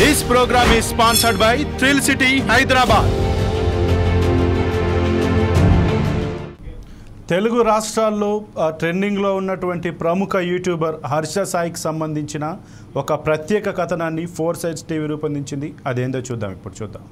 this programme is sponsored by Thrill City Hyderabad Telugu రాష్ట్రాల్లో ట్రెండింగ్లో ఉన్నటువంటి ప్రముఖ యూట్యూబర్ హర్ష సాయికి సంబంధించిన ఒక ప్రత్యేక కథనాన్ని ఫోర్ సైడ్స్ టీవీ రూపొందించింది అదేందో చూద్దాం ఇప్పుడు చూద్దాం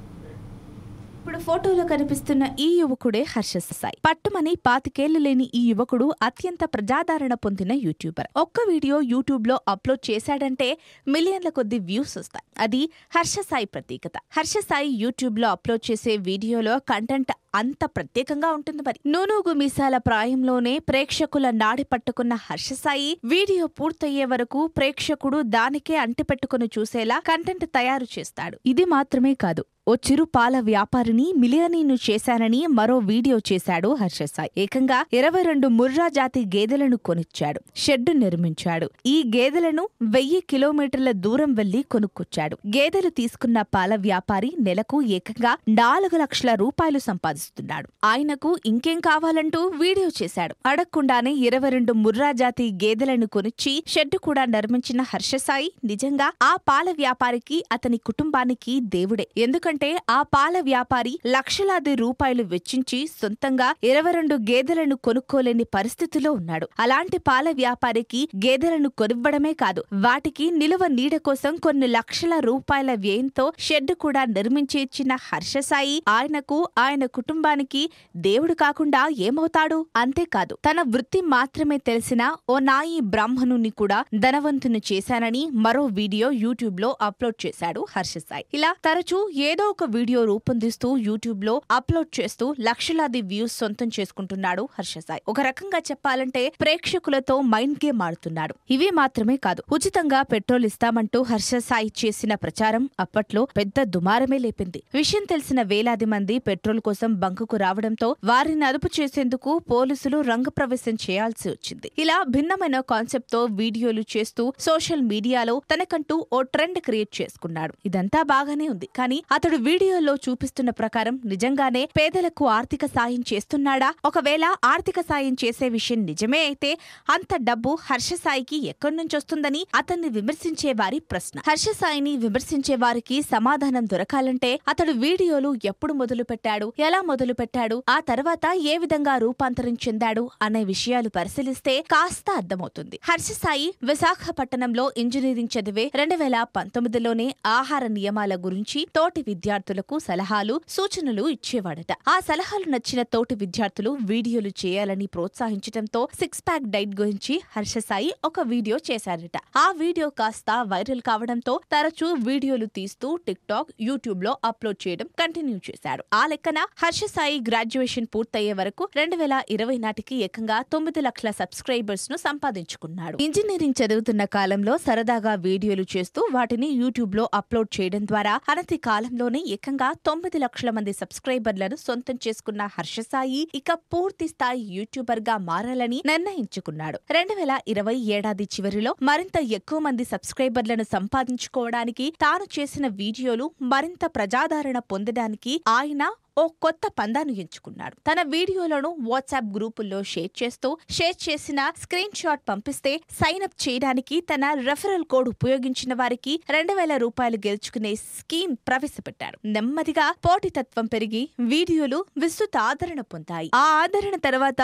ఇప్పుడు ఫోటోలో కనిపిస్తున్న ఈ యువకుడే హర్ష సాయి పట్టుమని పాతికేళ్లు లేని ఈ యువకుడు అత్యంత ప్రజాదరణ పొందిన యూట్యూబర్ ఒక్క వీడియో యూట్యూబ్ లో అప్లోడ్ చేశాడంటే మిలియన్ల కొద్ది వ్యూస్ వస్తాయి అది హర్ష సాయి ప్రత్యేకత హర్ష సాయి యూట్యూబ్ లో అప్లోడ్ చేసే వీడియోలో కంటెంట్ అంత ప్రత్యేకంగా ఉంటుంది మరి నూనూగు మీసాల ప్రాయంలోనే ప్రేక్షకుల నాడి పట్టుకున్న హర్ష సాయి వీడియో పూర్తయ్యే వరకు ప్రేక్షకుడు దానికే అంటిపెట్టుకుని చూసేలా కంటెంట్ తయారు చేస్తాడు ఇది మాత్రమే కాదు ఓ చిరు పాల వ్యాపారిని మిలియనీను చేశానని మరో వీడియో చేశాడు హర్షసాయి ఏకంగా ఇరవై రెండు ముర్రా జాతి గేదెలను కొనిచ్చాడు షెడ్డు నిర్మించాడు ఈ గేదెలను వెయ్యి కిలోమీటర్ల దూరం వెళ్లి కొనుక్కొచ్చాడు గేదెలు తీసుకున్న పాల వ్యాపారి నెలకు ఏకంగా నాలుగు లక్షల రూపాయలు సంపాదిస్తున్నాడు ఆయనకు ఇంకేం కావాలంటూ వీడియో చేశాడు అడగకుండానే ఇరవై రెండు ముర్రా జాతి గేదెలను కొనిచ్చి షెడ్డు కూడా నిర్మించిన హర్షసాయి నిజంగా ఆ పాల వ్యాపారికి అతని కుటుంబానికి దేవుడే ఎందుకంటే ఎందుకంటే ఆ పాల వ్యాపారి లక్షలాది రూపాయలు వెచ్చించి సొంతంగా ఇరవై రెండు గేదెలను కొనుక్కోలేని పరిస్థితిలో ఉన్నాడు అలాంటి పాల వ్యాపారికి గేదెలను కొనివ్వడమే కాదు వాటికి నిలువ నీడ కోసం కొన్ని లక్షల రూపాయల వ్యయంతో షెడ్ కూడా నిర్మించి ఇచ్చిన హర్షసాయి ఆయనకు ఆయన కుటుంబానికి దేవుడు కాకుండా ఏమవుతాడు అంతేకాదు తన వృత్తి మాత్రమే తెలిసిన ఓ నాయి బ్రాహ్మణుని కూడా ధనవంతుని చేశానని మరో వీడియో యూట్యూబ్ లో అప్లోడ్ చేశాడు హర్షసాయి ఇలా తరచూ ఏదో ఏదో ఒక వీడియో రూపొందిస్తూ యూట్యూబ్ లో అప్లోడ్ చేస్తూ లక్షలాది వ్యూస్ సొంతం చేసుకుంటున్నాడు హర్షసాయి ఒక రకంగా చెప్పాలంటే ప్రేక్షకులతో మైండ్ గేమ్ ఆడుతున్నాడు ఇవి మాత్రమే కాదు ఉచితంగా పెట్రోల్ ఇస్తామంటూ హర్షసాయి చేసిన ప్రచారం అప్పట్లో పెద్ద దుమారమే లేపింది విషయం తెలిసిన వేలాది మంది పెట్రోల్ కోసం బంకుకు రావడంతో వారిని అదుపు చేసేందుకు పోలీసులు రంగప్రవేశం చేయాల్సి వచ్చింది ఇలా భిన్నమైన కాన్సెప్ట్ తో వీడియోలు చేస్తూ సోషల్ మీడియాలో తనకంటూ ఓ ట్రెండ్ క్రియేట్ చేసుకున్నాడు ఇదంతా బాగానే ఉంది కానీ అతడు అతడు వీడియోలో చూపిస్తున్న ప్రకారం నిజంగానే పేదలకు ఆర్థిక సాయం చేస్తున్నాడా ఒకవేళ ఆర్థిక సాయం చేసే విషయం నిజమే అయితే అంత డబ్బు హర్షసాయికి ఎక్కడి నుంచి వస్తుందని అతన్ని విమర్శించే వారి ప్రశ్న హర్షసాయిని విమర్శించే వారికి సమాధానం దొరకాలంటే అతడు వీడియోలు ఎప్పుడు మొదలు పెట్టాడు ఎలా మొదలు పెట్టాడు ఆ తర్వాత ఏ విధంగా రూపాంతరం చెందాడు అనే విషయాలు పరిశీలిస్తే కాస్త అర్థమవుతుంది హర్షసాయి విశాఖపట్నంలో ఇంజనీరింగ్ చదివే రెండు వేల పంతొమ్మిదిలోనే ఆహార నియమాల గురించి తోటి విద్యార్థులకు సలహాలు సూచనలు ఇచ్చేవాడట ఆ సలహాలు నచ్చిన తోటి విద్యార్థులు వీడియోలు చేయాలని ప్రోత్సహించడంతో సిక్స్ ప్యాక్ డైట్ గురించి హర్షసాయి ఒక వీడియో చేశారట ఆ వీడియో కాస్త వైరల్ కావడంతో తరచూ వీడియోలు తీస్తూ టిక్ టాక్ యూట్యూబ్ లో అప్లోడ్ చేయడం కంటిన్యూ చేశారు ఆ లెక్కన హర్షసాయి గ్రాడ్యుయేషన్ పూర్తయ్యే వరకు రెండు వేల ఇరవై నాటికి ఏకంగా తొమ్మిది లక్షల సబ్స్క్రైబర్స్ ను సంపాదించుకున్నాడు ఇంజనీరింగ్ చదువుతున్న కాలంలో సరదాగా వీడియోలు చేస్తూ వాటిని యూట్యూబ్ లో అప్లోడ్ చేయడం ద్వారా అనతి కాలంలో నెలలోనే ఏకంగా తొమ్మిది లక్షల మంది సబ్స్క్రైబర్లను సొంతం చేసుకున్న హర్షసాయి ఇక పూర్తి స్థాయి యూట్యూబర్ గా మారాలని నిర్ణయించుకున్నాడు రెండు వేల ఇరవై ఏడాది చివరిలో మరింత ఎక్కువ మంది సబ్స్క్రైబర్లను సంపాదించుకోవడానికి తాను చేసిన వీడియోలు మరింత ప్రజాదరణ పొందడానికి ఆయన ఓ కొత్త పందాను ఎంచుకున్నాడు తన వీడియోలను వాట్సాప్ గ్రూపుల్లో షేర్ చేస్తూ షేర్ చేసిన స్క్రీన్ షాట్ పంపిస్తే సైన్ అప్ చేయడానికి తన రెఫరల్ కోడ్ ఉపయోగించిన వారికి రెండు వేల రూపాయలు గెలుచుకునే స్కీమ్ ప్రవేశపెట్టారు నెమ్మదిగా పోటీతత్వం పెరిగి వీడియోలు విస్తృత ఆదరణ పొందాయి ఆ ఆదరణ తర్వాత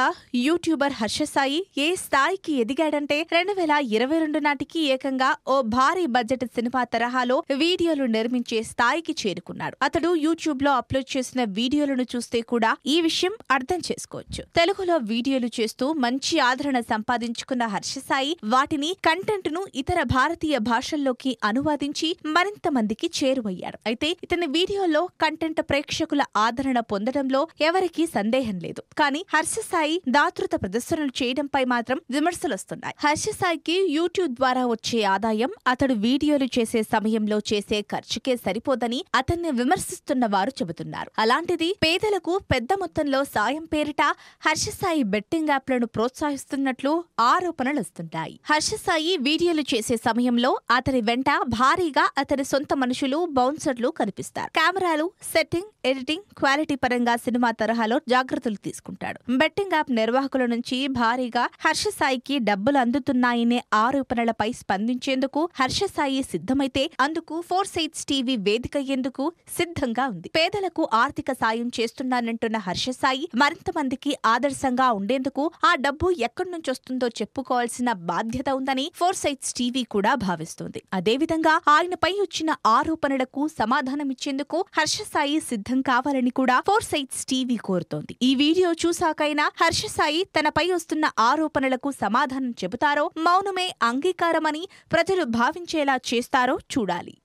యూట్యూబర్ హర్షసాయి ఏ స్థాయికి ఎదిగాడంటే రెండు వేల ఇరవై రెండు నాటికి ఏకంగా ఓ భారీ బడ్జెట్ సినిమా తరహాలో వీడియోలు నిర్మించే స్థాయికి చేరుకున్నాడు అతడు యూట్యూబ్ లో అప్లోడ్ చేసిన వీడియోలను చూస్తే కూడా ఈ విషయం అర్థం చేసుకోవచ్చు తెలుగులో వీడియోలు చేస్తూ మంచి ఆదరణ సంపాదించుకున్న హర్షసాయి వాటిని కంటెంట్ ను ఇతర భారతీయ భాషల్లోకి అనువాదించి మరింత మందికి చేరువయ్యారు అయితే ఇతని వీడియోలో కంటెంట్ ప్రేక్షకుల ఆదరణ పొందడంలో ఎవరికీ సందేహం లేదు కానీ హర్షసాయి దాతృత ప్రదర్శనలు చేయడంపై మాత్రం విమర్శలొస్తున్నాయి హర్షసాయికి యూట్యూబ్ ద్వారా వచ్చే ఆదాయం అతడు వీడియోలు చేసే సమయంలో చేసే ఖర్చుకే సరిపోదని అతన్ని విమర్శిస్తున్న వారు చెబుతున్నారు అలా అలాంటిది పేదలకు పెద్ద మొత్తంలో సాయం పేరిట హర్షసాయి బెట్టింగ్ యాప్లను ప్రోత్సహిస్తున్నట్లు ఆరోపణలొస్తుంటాయి హర్షసాయి వీడియోలు చేసే సమయంలో అతని వెంట భారీగా అతని సొంత మనుషులు బౌన్సర్లు కనిపిస్తారు కెమెరాలు సెట్టింగ్ ఎడిటింగ్ క్వాలిటీ పరంగా సినిమా తరహాలో జాగ్రత్తలు తీసుకుంటాడు బెట్టింగ్ యాప్ నిర్వాహకుల నుంచి భారీగా హర్షసాయికి డబ్బులు అందుతున్నాయనే ఆరోపణలపై స్పందించేందుకు హర్షసాయి సిద్ధమైతే అందుకు ఫోర్ సైట్స్ టీవీ వేదిక ఎందుకు సిద్ధంగా ఉంది పేదలకు ఆర్థిక సాయం చేస్తున్నానంటున్న హర్షసాయి మరింత మందికి ఆదర్శంగా ఉండేందుకు ఆ డబ్బు ఎక్కడి నుంచి వస్తుందో చెప్పుకోవాల్సిన బాధ్యత ఉందని ఫోర్ సైట్స్ టీవీ కూడా భావిస్తోంది అదేవిధంగా ఆయనపై వచ్చిన ఆరోపణలకు సమాధానమిచ్చేందుకు హర్షసాయి సిద్ధం కావాలని కూడా ఫోర్ సైట్స్ టీవీ కోరుతోంది ఈ వీడియో చూశాకైనా హర్షసాయి తనపై వస్తున్న ఆరోపణలకు సమాధానం చెబుతారో మౌనమే అంగీకారమని ప్రజలు భావించేలా చేస్తారో చూడాలి